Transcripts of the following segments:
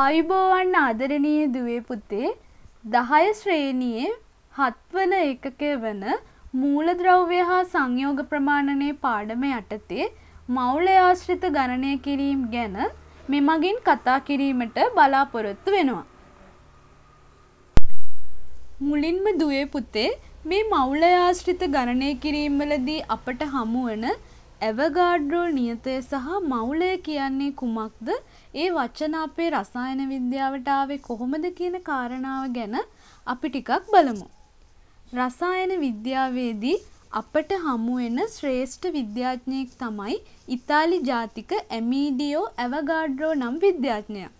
ආයුබෝවන් ආදරණීය දුවේ පුතේ දහය ශ්‍රේණියේ හත්වන එකක වන මූලද්‍රව්‍ය හා සංයෝග ප්‍රමාණනය පාඩම යටතේ මවුල ආශ්‍රිත ගණනය කිරීම් ගැන මෙමගින් කතා කිරීමට බලාපොරොත්තු වෙනවා. මුලින්ම දුවේ පුතේ මේ මවුල ආශ්‍රිත ගණනය කිරීම්වලදී අපට හමුවන ඇවගාඩ්‍රෝ නියතය සහ මවුලය කියන්නේ කුමක්ද ඒ වචන අපේ රසායන විද්‍යාවට ආවේ කොහොමද කියන කාරණාව ගැන අපි ටිකක් බලමු. රසායන විද්‍යාවේදී අපට හමුවෙන ශ්‍රේෂ්ඨ විද්‍යාඥයෙක් තමයි ඉතාලි ජාතික ඇමීඩියෝ ඇවගාඩ්‍රෝ e නම් විද්‍යාඥයා.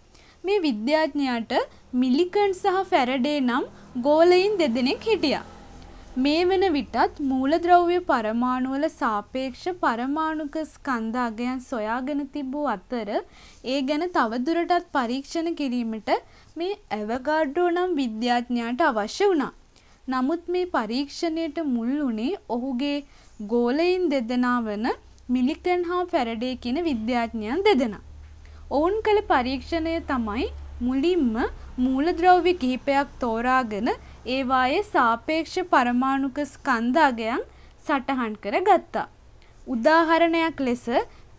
මේ විද්‍යාඥයාට මිලිකන් සහ ෆැරඩේ නම් ගෝලයින් දෙදෙනෙක් හිටියා. මේ වන විටත් මූලද්‍රව්‍ය පරමාණුවල සාපේක්ෂ පරමාණුක ස්කන්ධ අගයන් සොයාගෙන තිබූ අතර ඒ ගැන තවදුරටත් පරීක්ෂණ කිරීමට මේ ඇවගාඩ්ඩෝ නම් විද්‍යාඥයාට අවශ්‍ය වුණා. නමුත් මේ පරීක්ෂණයට මුල් වුණේ ඔහුගේ ගෝලයින් දෙදෙනා වන මිලිකන් හා පැරඩේ කියන විද්‍යාඥයන් දෙදෙනා. ඔවුන් කළ පරීක්ෂණය තමයි මුලින්ම මූලද්‍රව්‍ය කිහිපයක් තෝරාගෙන ඒවායේ සාපේක්ෂ පරමාණුක ස්කන්ධාගයන් සටහන් කර ගත්තා. උදාහරණයක් ලෙස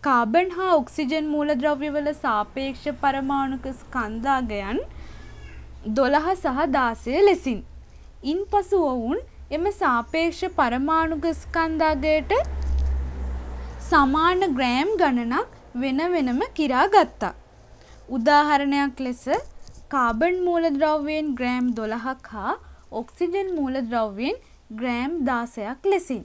කාබන් හා ඔක්සිජන් මූලද්‍රව්‍යවල සාපේක්ෂ පරමාණුක ස්කන්ධාගයන් දොළහ සහ දාසය ලෙසින්. ඉන් පසු ඔවුන් එම සාපේක්ෂ පරමාණුක ස්කන්ධාගයට සමාන ග්‍රෑම් ගණනක් වෙන වෙනම කිරා ගත්තා. උදාහරණයක් ලෙස කාබන් මූලද්‍රව්‍යයෙන් ග්‍රෑම් 12ක් හා ඔක්සිජන් මූලද්‍රව්‍යෙන් ග්‍රෑම් දාසයක් ලෙසින්.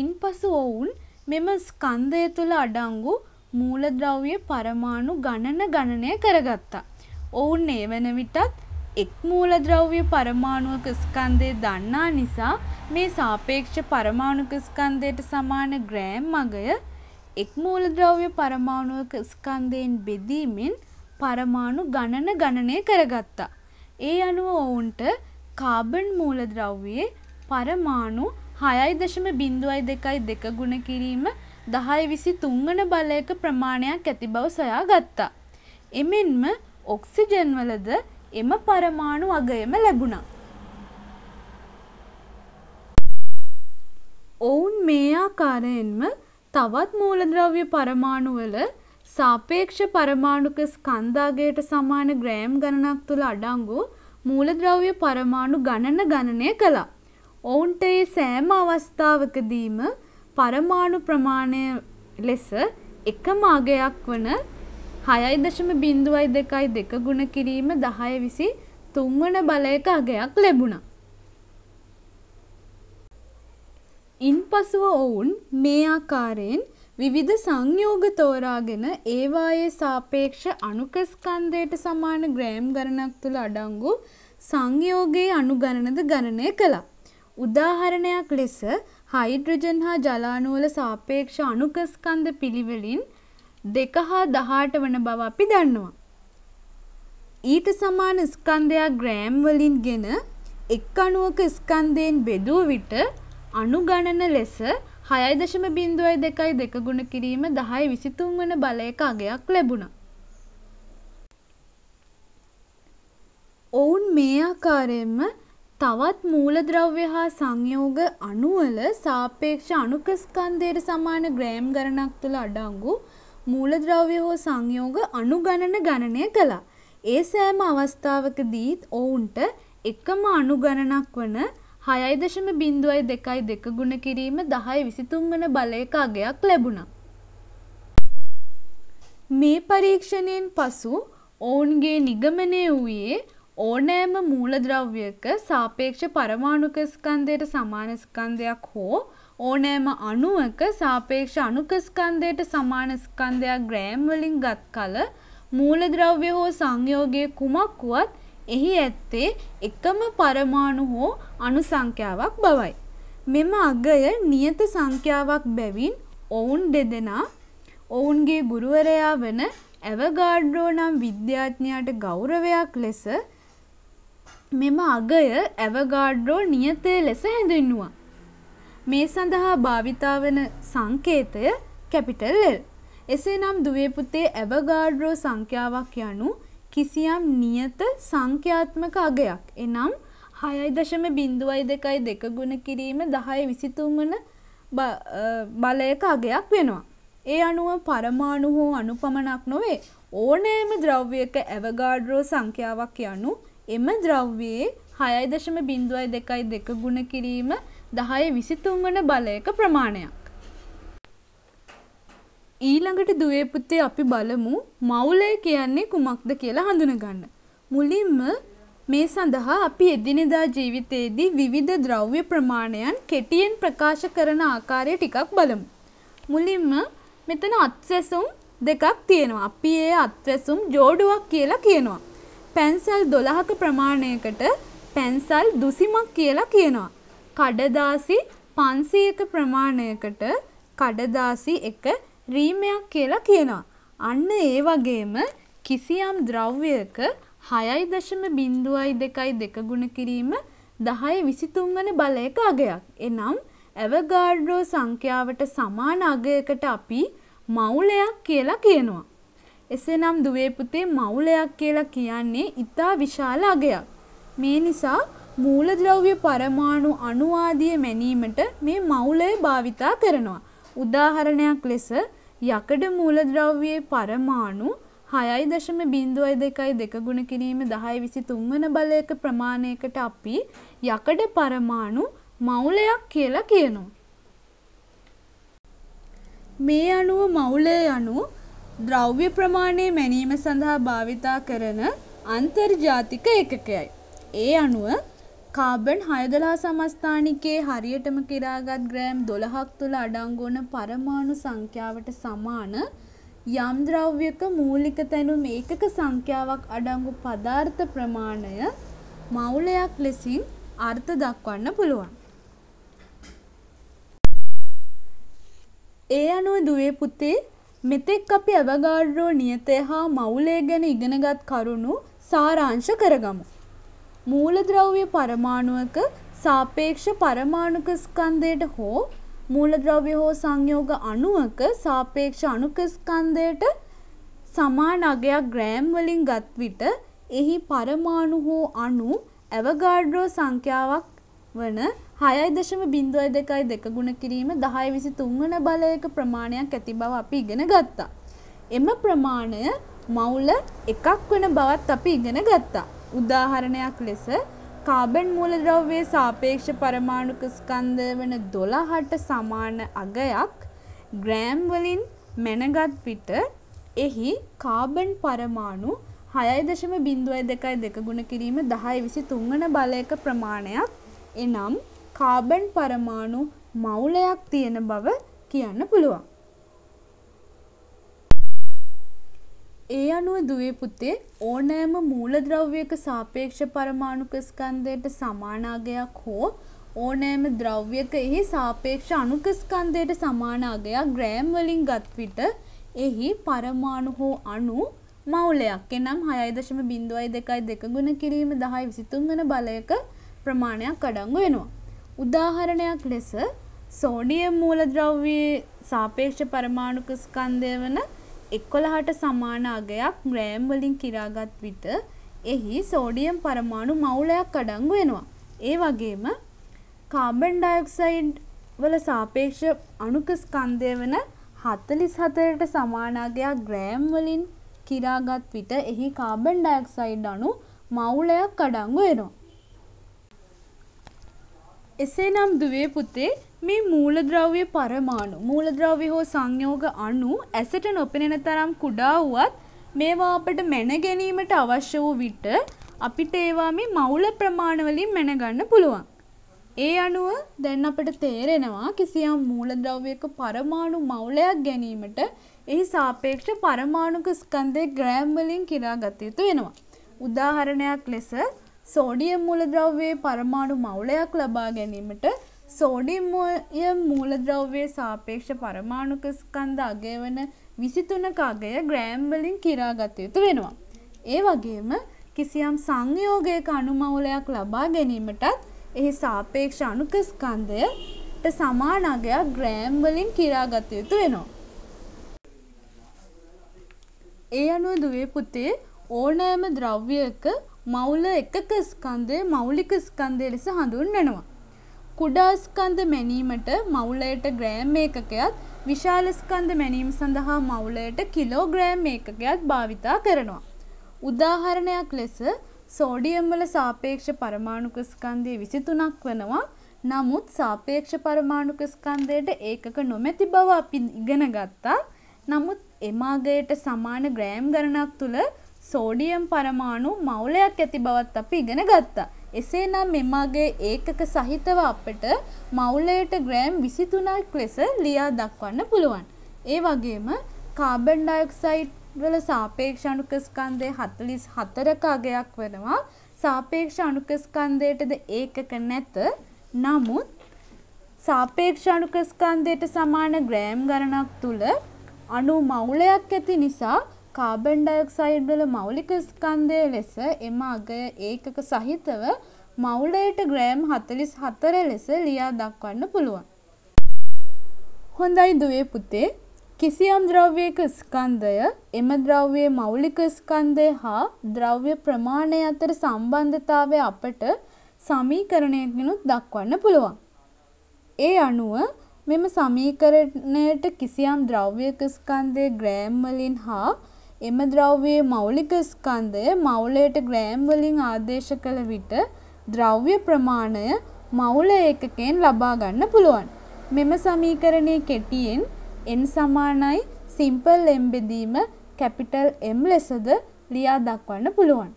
ඉන් පසු ඔවුන් මෙම ස්කන්ධය තුළ අඩංගු මූලද්‍රව්‍ය පරමාණු ගණන ගණනය කරගත්තා. ඔවුන් ඒ වන විටත් එක් මූලද්‍රව්‍ය පරමාණුවක ස්කන්ධය දන්නා නිසා මේ සාපේක්ෂ පරමාණුක ස්කන්ධයට සමාන ග්‍රෑම් මගය එක් මූලද්‍රව්‍ය පරමාණුවක ස්කන්ධයෙන් බෙදීමෙන් පරමාණු ගණන ගණනය කරගත්තා. ඒ අනුව ඔවුන්ට කාබන් මූලද්‍රව්වයේ පරමාණු හයයි දශම බින්දුවයි දෙකයි දෙක ගුණ කිරීම දහය විසි තුංගන බලයක ප්‍රමාණයක් ඇති බව සොයා ගත්තා. එමෙන්ම ඔක්සිජන්වලද එම පරමාණු අගයම ලැබුණා. ඔවුන් මේ ආකාරයෙන්ම තවත් මූලද්‍රව්‍ය පරමාණුවල සාපේක්ෂ පරමාණුක ස්කන්ධාගයට සමාන ග්‍රෑම් ගණනක් තුළ අඩංගු මූලද්‍රව්‍ය පරමාණු ගණන ගණනය කළා. ඔවුන්ට ඒ සෑම අවස්ථාවකදීම පරමාණු ප්‍රමාණය ලෙස එකම අගයක් වන හයයි දශම බින්දුවයි දෙකයි දෙක ගුණ කිරීම දහය විසි තුන්වන බලයක අගයක් ලැබුණා. ඉන් පසුව ඔවුන් මේ ආකාරයෙන් විවිධ සංයෝග තෝරාගෙන ඒවායේ සාපේක්ෂ අනුකස්කන්දයට සමාන ග්‍රෑම් ගණනක් තුළ අඩංගු සංයෝගයේ අනුගණනද ගණනය කළා. උදාහරණයක් ලෙස හයිඩ්‍රජන් හා ජලානුවල සාපේක්ෂ අනුකස්කන්ද පිළිවෙලින් දෙක හා දහාට වන බව අපි දන්නවා. ඊට සමාන ස්කන්ධයක් ග්‍රෑම් වලින් ගෙන එක් අණුවක ස්කන්ධයෙන් බෙදූ විට අනුගණන ලෙස හයයි දශම බින්දුවයි දෙකයි දෙකගුණ කිරීම දහයි විසිතුන් වන බලයක අගයක් ලැබුණ. ඔවුන් මේ ආකාරයෙන්ම තවත් මූලද්‍රව්‍ය හා සංයෝග අණුවල සාපේක්ෂ අණුකස්කන්ධයට සමාන ග්‍රෑම් ගණනක් තුළ අඩංගු මූලද්‍රව්‍ය හෝ සංයෝග අණු ගණන ගණනය කළා. ඒ සෑම අවස්ථාවකදීත් ඔවුන්ට එකම අණු ගණනක් වන හයයි දශම බින්දුවයි දෙකයි දෙක ගුණ කිරීම දහයි විසිතුන් වන බලයකාගයක් ලැබුණා. මේ පරීක්ෂණයෙන් පසු ඔවුන්ගේ නිගමනය වූයේ ඕනෑම මූලද්‍රව්‍යක සාපේක්ෂ පරමාණුක ස්කන්ධයට සමාන ස්කන්ධයක් හෝ ඕනෑම අණුවක සාපේක්ෂ අණුක ස්කන්ධයට සමාන ස්කන්ධයක් ග්‍රෑම් වලින් ගත් කල මූලද්‍රව්‍ය හෝ සංයෝගයේ කුමක් වුවත් එහි ඇත්තේ එකම පරමාණු හෝ අණු සංඛ්‍යාවක් බවයි. මෙම අගය නියත සංඛ්‍යාවක් බැවින් ඔවුන් දෙදෙනා ඔවුන්ගේ ගුරුවරයා වන ඇවගාඩ්‍රෝ නම් විද්‍යාඥයාට ගෞරවයක් ලෙස මෙම අගය ඇවගාඩ්‍රෝ නියතය ලෙස හැඳින්වුවා. මේ සඳහා භාවිතා වන සංකේතය කැපිටල් L. එසේනම් දුවේ පුතේ ඇවගාඩ්‍රෝ සංඛ්‍යාවක් යනු කිසියම් නියත සංඛ්‍යාත්මක අගයක්. එනම් 6.02 ගුණ කිරීම 10 වන බලයක අගයක් වෙනවා. ඒ අනුව පරමාණු හෝ අනුපමණක් නොවේ ඕනෑම ද්‍රව්‍යයක ඇවගාඩ්‍රෝ සංඛ්‍යාවක් යනු එම ද්‍රව්‍යයේ 6.02 ගුණ කිරීම 10 23 වන බලයක ප්‍රමාණයක්. ඊළඟට දුවේ පුතේ අපි බලමු මවුලය කියන්නේ කුමක්ද කියලා හඳුනගන්න. මුලින්ම මේ සඳහා අපි එදිනෙදා ජීවිතයේදී විවිධ ද්‍රව්‍ය ප්‍රමාණයන් කෙටියෙන් ප්‍රකාශ කරන ආකාරය ටිකක් බලමු. මුලින්ම මෙතන අත්වැසුම් දෙකක් තියෙනවා. අපි ඒ අත්වැසුම් جوړුවක් කියලා කියනවා. පැන්සල් 12ක ප්‍රමාණයකට පැන්සල් දුසිමක් කියලා කියනවා. කඩදාසි 500ක ප්‍රමාණයකට කඩදාසි 1 රීමයක් කියලා කියනවා. අන්න ඒ වගේම කිසියම් ද්‍රව්‍යයක හයයි දශම බින්දුවයි දෙකයි දෙක ගුණ කිරීම දහය විසිතුන් වන බලයක අගයක්. එනම් ඇවගාඩ්‍රෝ සංඛ්‍යාවට සමාන අගයකට අපි මවුලයක් කියලා කියනවා. එසේනම් දුවේ පුතේ මවුලයක් කියලා කියන්නේ ඉතා විශාල අගයක්. මේ නිසා මූලද්‍රව්‍ය පරමාණු අණු ආදිය මැනීමට මේ මවුලය භාවිතා කරනවා. උදාහරණයක් ලෙස යකඩ මූලද්‍රව්‍යයේ පරමාණු හයයි දශම බින්දුවයි දෙකයි දෙකගුණ කිරීම දහයි විසි තුන්වන බලයක ප්‍රමාණයකට අපි යකඩ පරමාණු මවුලයක් කියලා කියනවා. මේ අනුව මවුලය අනු ද්‍රව්‍ය ප්‍රමාණය මැනීම සඳහා භාවිතා කරන අන්තර්ජාතික එකකයයි. ඒ අනුව කාබන් හයදලා සමස්ථානිකයේ හරියටම කිරාගත් ග්‍රෑම් දොළහක් තුළ අඩංගුවන පරමාණු සංඛ්‍යාවට සමාන යම් ද්‍රව්‍යක මූලික තැනුම් ඒකක සංඛ්‍යාවක් අඩංගු පදාර්ථ ප්‍රමාණය මවුලයක් ලෙසින් අර්ථ දක්වන්න පුළුවන්. ඒ අනුව දුවේ පුතේ මෙතෙක් අපි අවගාඩ්‍රෝ නියතය හා මවුලේ ගැන ඉගෙනගත් කරුණු සාරාංශ කරගමු. මූලද්‍රව්‍ය පරමාණුවක සාපේක්ෂ පරමාණුක ස්කන්ධයට හෝ මූලද්‍රව්‍ය හෝ සංයෝග අණුවක සාපේක්ෂ අණුක ස්කන්ධයට සමාන අගයක් ග්‍රෑම් වලින් ගත් විට එහි පරමාණු හෝ අණු ඇවගාඩ්‍රෝ සංඛ්‍යාවක් වන 6.0.2 ගුණ කිරීම 10.23 වන බලයක ප්‍රමාණයක් ඇති බව අපි ඉගෙන ගත්තා. එම ප්‍රමාණය මවුල එකක් වන බවත් අපි ඉගෙන ගත්තා. උදාහරණයක් ලෙස කාබන් මූලද්‍රව්‍යයේ සාපේක්ෂ පරමාණුක ස්කන්ධය වන 12ට සමාන අගයක් ග්‍රෑම් වලින් මැනගත් විට එහි කාබන් පරමාණු 6.0.2 ගුණ කිරීම 10.23 වන බලයක ප්‍රමාණයක් එනම් කාබන් පරමාණු මවුලයක් තියෙන බව කියන්න පුළුවන්. ඒ අනුව දුවේ පුතේ ඕනෑම මූලද්‍රව්‍යයක සාපේක්ෂ පරමාණුක ස්කන්ධයට සමානාගයක් හෝ ඕනෑම ද්‍රව්‍යයක එහි සාපේක්ෂ අණුක ස්කන්ධයට සමානාගයක් ග්‍රෑම් වලින් ගත් විට එහි පරමාණු හෝ අණු මවුලයක් එනම් 6.0.2 ගුණ කිරීම 10 වෙනි බලයක ප්‍රමාණයක් අඩංගු වෙනවා. උදාහරණයක් ලෙස සෝඩියම් මූලද්‍රව්‍යයේ සාපේක්ෂ පරමාණුක ස්කන්ධය වන 0.0 එකොළහට සමාන අගයක් ග්‍රෑම් වලින් කිරාගත් විට එහි සෝඩියම් පරමාණු මවුලයක් අඩංගු වෙනවා. ඒ වගේම කාබන් ඩයොක්සයිඩ් වල සාපේක්ෂ අණුක ස්කන්ධය වෙන 44ට සමාන අගයක් ග්‍රෑම් වලින් කිරාගත් විට එහි කාබන් ඩයොක්සයිඩ් අණු මවුලයක් අඩංගු වෙනවා. එසේනම් දුවේ පුතේ මේ මූලද්‍රව්‍ය පරමාණු මූලද්‍රව්‍ය හෝ සංයෝග අණු ඇසට නොපෙනෙන තරම් කුඩා වුවත් මේවා අපට මැන ගැනීමට අවශ්‍ය වූ විට අපිට ඒවා මේ මවුල ප්‍රමාණ වලින් මැන ගන්න පුළුවන්. ඒ අනුව දැන් අපට තේරෙනවා කිසියම් මූලද්‍රව්‍යයක පරමාණු මවුලයක් ගැනීමට එහි සාපේක්ෂ පරමාණුක ස්කන්ධයේ ග්‍රෑම් වලින් කිරා ගත යුතු වෙනවා. උදාහරණයක් ලෙස සෝඩියම් මූලද්‍රව්වේ පරමාණු මවුලයක් ලබා ගැනීමට සෝඩිම්මෝයම් මූලද්‍රව්වේ සාපේක්ෂ පරමාණුක ස්කන්ධ අගය වන විසිතුනක අගය ග්‍රෑම්වලින් කිරාගත යුතු වෙනවා. ඒ වගේම කිසියම් සංයෝගයක අනුමවුලයක් ලබා ගැනීමටත් එහි සාපේක්ෂ අනුක ස්කන්ධයට සමාන අගයක් ග්‍රෑම්වලින් කිරාගත යුතු වෙනවා. ඒ අනුව දුවේ පුතේ ඕනෑම ද්‍රව්‍යයක මවුල එකක ස්කන්ධය මෞලික ස්කන්ධය ලෙස හඳුන්වනවා. කුඩා ස්කන්ධ මැනීමට මවුලයට ග්‍රෑම් ඒකකයත් විශාල ස්කන්ධ මැනීම සඳහා මවුලයට කිලෝග්‍රෑම් ඒකකයත් භාවිතා කරනවා. උදාහරණයක් ලෙස සෝඩියම් වල සාපේක්ෂ පරමාණුක ස්කන්ධය 23ක් වෙනවා. නමුත් සාපේක්ෂ පරමාණුක ස්කන්ධයට ඒකක නොමැති බව අපි ඉගෙන ගත්තා. නමුත් එමාගයට සමාන ග්‍රෑම් ගණනක් තුළ සෝඩියම් පරමාණු මවුලයක් ඇති බවත් අපි ඉගෙන ගත්තා. එසේනම් මෙමගේ ඒකක සහිතව අපට මවුලයට ග්‍රෑම් 23ක් ලෙස ලියා දක්වන්න පුළුවන්. ඒ වගේම කාබන් ඩයොක්සයිඩ් වල සාපේක්ෂ අණුක ස්කන්ධය 44ක අගයක් වෙනවා. සාපේක්ෂ අණුක ස්කන්ධයටද ඒකක නැත. නමුත් සාපේක්ෂ අණුක ස්කන්ධයට සමාන ග්‍රෑම් ගණනක් තුල අණු මවුලයක් ඇති නිසා කාබන් ඩයක්සයිඩ්වල මෞලික ස්කන්දය ලෙස එම අගය ඒකක සහිතව මවුලයට ග්‍රෑම් හතලිස් හතර ලෙස ලියා දක්වන්න පුළුවන්. හොඳයි දුවේ පුතේ කිසියම් ද්‍රව්‍යයක ස්කන්දය එම ද්‍රව්‍යයේ මෞලික ස්කන්දය හා ද්‍රව්‍ය ප්‍රමාණය අතර සම්බන්ධතාවය අපට සමීකරණයගෙනුත් දක්වන්න පුළුවන්. ඒ අනුව මෙම සමීකරණයට කිසියම් ද්‍රව්‍යක ස්කන්දය ග්‍රෑම්වලින් හා එම ද්‍රව්‍යයේ මෞලික ස්කන්ධය මවුලයට ග්‍රෑම් වලින් ආදේශ කළ විට ද්‍රව්‍ය ප්‍රමාණය මවුල ඒකකයෙන් ලබා ගන්න පුළුවන්. මෙම සමීකරණයේ කෙටියෙන් n සමානයි සිම්පල් m බෙදීම කැපිටල් M ලෙසද ලියා දක්වන්න පුළුවන්.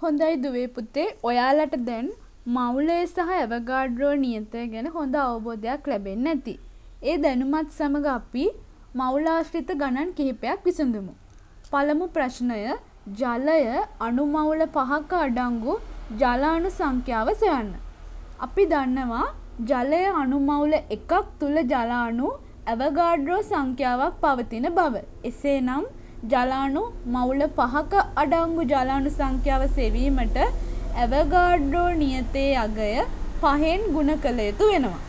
හොඳයි දුවේ පුතේ ඔයාලට දැන් මවුලේ සහ ඇවගාඩ්‍රෝ නියතය ගැන හොඳ අවබෝධයක් ලැබෙන්න ඇති. ඒ දැනුමත් සමඟ අපි මවුලාශ්‍රිත ගණන් කිහිපයක් විසඳමු. පළමු ප්‍රශ්නය ජලය අණුමවුල පහක අඩංගු ජලාණු සංඛ්‍යාව සොයන්න. අපි දන්නවා ජලය අණුමවුල එකක් තුල ජලාණු ඇවගාඩ්‍රෝ සංඛ්‍යාවක් පවතින බව. එසේනම් ජලාණු මවුල පහක අඩංගු ජලාණු සංඛ්‍යාව සෙවීමට ඇවගාඩ්‍රෝ නියතේ අගය පහෙන් ගුණ කළ යුතු වෙනවා.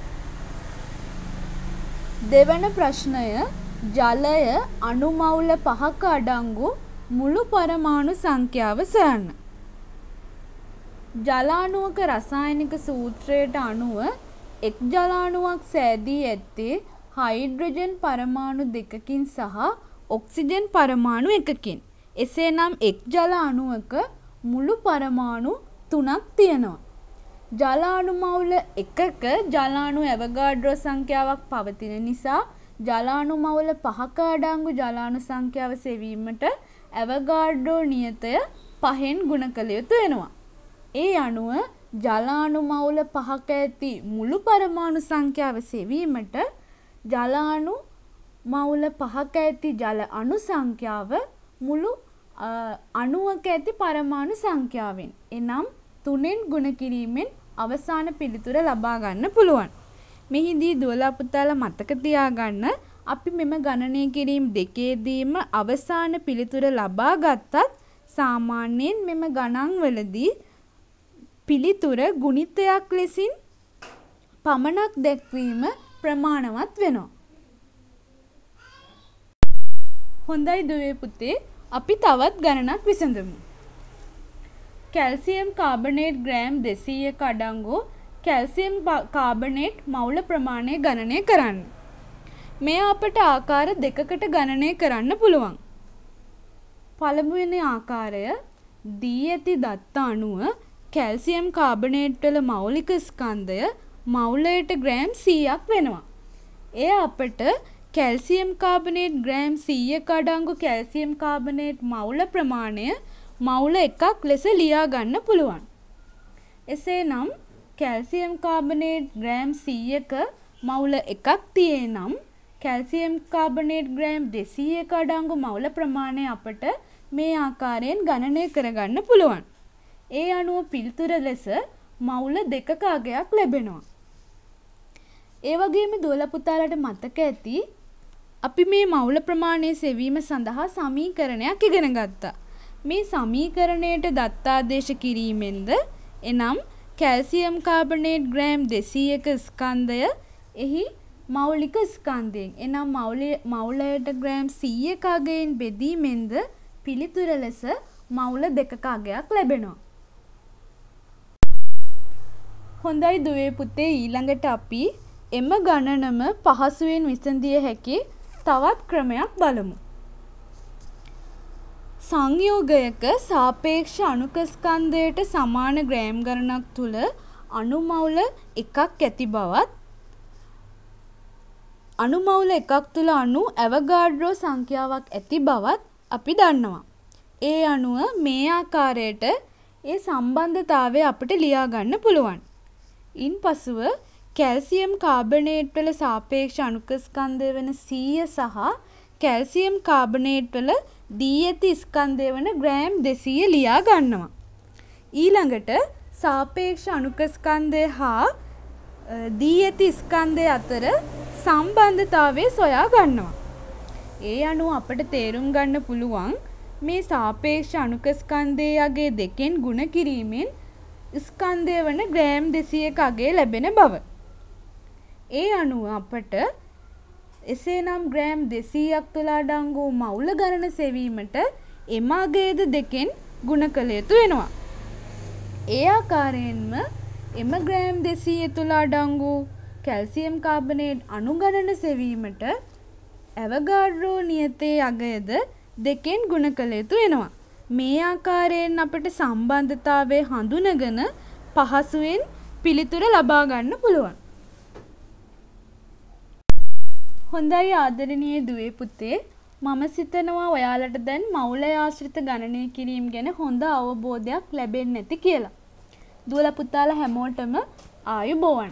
දෙවන ප්‍රශ්නය ජලය අණුමවුල පහක අඩංගු මුළු පරමාණු සංඛ්‍යාව සරණ. ජලාණුවක රසායනික සූත්‍රයට අනුව එක් ජලාණුවක් සෑදී ඇත්තේ හයිඩ්‍රජන් පරමාණු දෙකකින් සහ ඔක්සිජන් පරමාණු එකකින්. එසේනම් එක් ජලාණුවක මුළු පරමාණු තුනක් තියෙනවා. ජලාණු මවුල එකක ජලාණු ඇවගාඩ්‍රෝ සංඛ්‍යාවක් පවතින නිසා ජලාණු මවුල පහක අඩංගු ජලාණු සංඛ්‍යාව සෙවීමට ඇවගාඩ්ඩෝ නියතය පහෙන් ගුණ කළ යුතු වෙනවා. ඒ අනුව ජලාණු මවුල පහක ඇති මුළු පරමාණු සංඛ්‍යාව සෙවීමට ජලාණු මවුල පහක ඇති ජල අණු සංඛ්‍යාව මුළු අණුවක ඇති පරමාණු සංඛ්‍යාවෙන් එනම් තුනෙන් ගුණ කිරීමෙන් අවසාන පිළිතුර ලබා ගන්න පුළුවන්. මෙහිදී දුවලා පුතාලා මතක තියාගන්න අපි මෙම ගණනය කිරීම දෙකේදීම අවසාන පිළිතුර ලබා ගත්තත් සාමාන්‍යයෙන් මෙම ගණන්වලදී පිළිතුර ගුණිතයක් ලෙසින් පමණක් දැක්වීම ප්‍රමාණවත් වෙනවා. හොඳයි දුවේ පුතේ අපි තවත් ගණනක් විසඳමු. කැල්සියම් කාබනේට් ග්‍රෑම් 200ක අඩංගු කැල්සියම් කාබනේට් මවුල ප්‍රමාණය ගණනය කරන්න. මෙය අපට ආකාර දෙකකට ගණනය කරන්න පුළුවන්. පළමුවෙන ආකාරය දී ඇති දත්ත අණුව කැල්සියම් කාබනේට්වල මෞලික ස්කන්ධය මවුලයට ග්‍රෑම් 100ක් වෙනවා. එය අපට කැල්සියම් කාබනේට් ග්‍රෑම් 100ක අඩංගු කැල්සියම් කාබනේට් මවුල ප්‍රමාණය මවුල එකක් ලෙස ලියා ගන්න පුළුවන්. එසේනම් කැල්සියම් කාබනේට් ග්‍රෑම් 100ක මවුල එකක් තියේ නම් කැල්සියම් කාබනේට් ග්‍රෑම් 200ක අඩංගු මවුල ප්‍රමාණය අපට මේ ආකාරයෙන් ගණනය කරගන්න පුළුවන්. ඒ අනුව පිළිතුර ලෙස මවුල දෙකක අගයක් ලැබෙනවා. ඒ වගේම දුවල පුතාලට මතක ඇති අපි මේ මවුල ප්‍රමාණය සෙවීම සඳහා සමීකරණයක් ඉගෙන ගත්තා. මේ සමීකරණයට දත්තාදේශ කිරීමෙන්ද එනම් කැල්සියම් කාබනේට් ග්‍රෑම් 200ක ස්කන්ධය එහි මෞලික ස්කන්ධයෙන් එනම් මෞලයට ග්‍රෑම් 100ක අගයෙන් බෙදීමෙන්ද පිළිතුර ලෙස මෞල දෙකක අගයක් ලැබෙනවා. හොඳයි දුවේ පුතේ ඊළඟට අපි එම ගණනම පහසුවෙන් විසඳිය හැකි තවත් ක්‍රමයක් බලමු. සංයෝගයක සාපේක්ෂ අණුකස්කන්ධයට සමාන ග්‍රෑම් ගණනක් තුල අණු මවුල එකක් ඇති බවත් අණු මවුල එකක් තුල අණු ඇවගාඩ්‍රෝ සංඛ්‍යාවක් ඇති බවත් අපි දන්නවා. ඒ අණුව මේ ආකාරයට ඒ සම්බන්ධතාවය අපිට ලියා ගන්න පුළුවන්. ඉන්පසුව කැල්සියම් කාබනේට් වල සාපේක්ෂ අණුකස්කන්ධය වෙන 100 සහ කැල්සියම් කාබනේට් වල දී ඇති ස්කන්ධය වන ග්‍රෑම් 200 ලියා ගන්නවා. ඊළඟට සාපේක්ෂ අණුක ස්කන්ධය හා දී ඇති ස්කන්ධය අතර සම්බන්ධතාවය සොයා ගන්නවා. ඒ අනුව අපට තේරුම් ගන්න පුළුවන් මේ සාපේක්ෂ අණුක ස්කන්ධයේ යගේ දෙකෙන් ಗುಣ කිරීමෙන් ස්කන්ධය වන ග්‍රෑම් 200ක අගේ ලැබෙන බව. ඒ අනුව අපට එසේනම් ග්‍රෑම් 200ක් තුලා ඩංගු මවුල ගණන සෙවීමට එම අගයද දෙකෙන් ගුණ කළ යුතු වෙනවා. ඒ ආකාරයෙන්ම එම ග්‍රෑම් 200 තුලා ඩංගු කැල්සියම් කාබනේට් අණු ගණන සෙවීමට ඇවගාඩ්‍රෝ නියතේ අගයද දෙකෙන් ගුණ කළ යුතු වෙනවා. මේ ආකාරයෙන් අපට සම්බන්ධතාවය හඳුනගෙන පහසුවෙන් පිළිතුර ලබා ගන්න පුළුවන්. හොඳයි ආදරණීය දුවේ පුතේ මම සිතනවා ඔයාලට දැන් මවුල ආශ්‍රිත ගණනය කිරීම ගැන හොඳ අවබෝධයක් ලැබෙන්නේ නැති කියලා. දුවලා පුතාලා හැමෝටම ආයුබෝවන්.